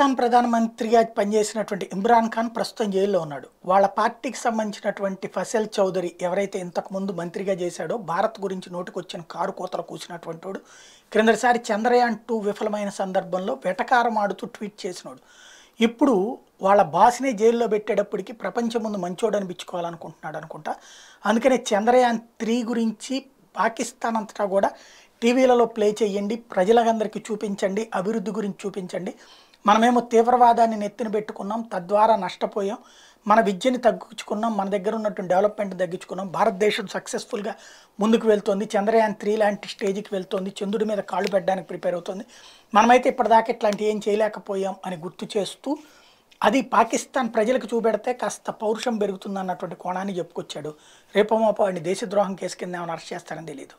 పాకిస్తాన్ ప్రధానమంత్రిగా పనిచేసినటువంటి ఇమ్రాన్ ఖాన్ ప్రస్తుతం జైల్లో ఉన్నాడు వాళ్ళ పార్టీకి సంబంధించినటువంటి ఫసల్ చౌదరి ఎవరైతే ఇంతకుముందు మంత్రిగా చేశాడో భారత్ గురించి నోటుకొచ్చిన కారు కోతలు కూసినటువంటి వాడు క్రిందసారి చంద్రయాన్ టూ విఫలమైన సందర్భంలో వెటకారం ఆడుతూ ట్వీట్ చేసినాడు ఇప్పుడు వాళ్ళ బాస్నే జైల్లో పెట్టేటప్పటికి ప్రపంచం ముందు మంచోడు అనిపించుకోవాలనుకుంటున్నాడు అనుకుంటా అందుకనే చంద్రయాన్ త్రీ గురించి పాకిస్తాన్ అంతటా కూడా టీవీలలో ప్లే చేయండి ప్రజలందరికీ చూపించండి అభివృద్ధి గురించి చూపించండి మనమేమో తీవ్రవాదాన్ని నెత్తిన పెట్టుకున్నాం తద్వారా నష్టపోయాం మన విద్యని తగ్గించుకున్నాం మన దగ్గర ఉన్నటువంటి డెవలప్మెంట్ తగ్గించుకున్నాం భారతదేశం సక్సెస్ఫుల్గా ముందుకు వెళ్తుంది చంద్రయాన్ త్రీ లాంటి స్టేజ్కి వెళ్తుంది చంద్రుడి మీద కాళ్ళు పెట్టడానికి ప్రిపేర్ అవుతుంది మనమైతే ఇప్పటిదాకా ఇట్లాంటి ఏం చేయలేకపోయాం అని గుర్తు చేస్తూ అది పాకిస్తాన్ ప్రజలకు చూపెడితే కాస్త పౌరుషం పెరుగుతుందన్నటువంటి కోణాన్ని చెప్పుకొచ్చాడు రేపమాపో వాడిని దేశద్రోహం కేసు కింద ఏమైనా అరెస్ట్ చేస్తారని తెలియదు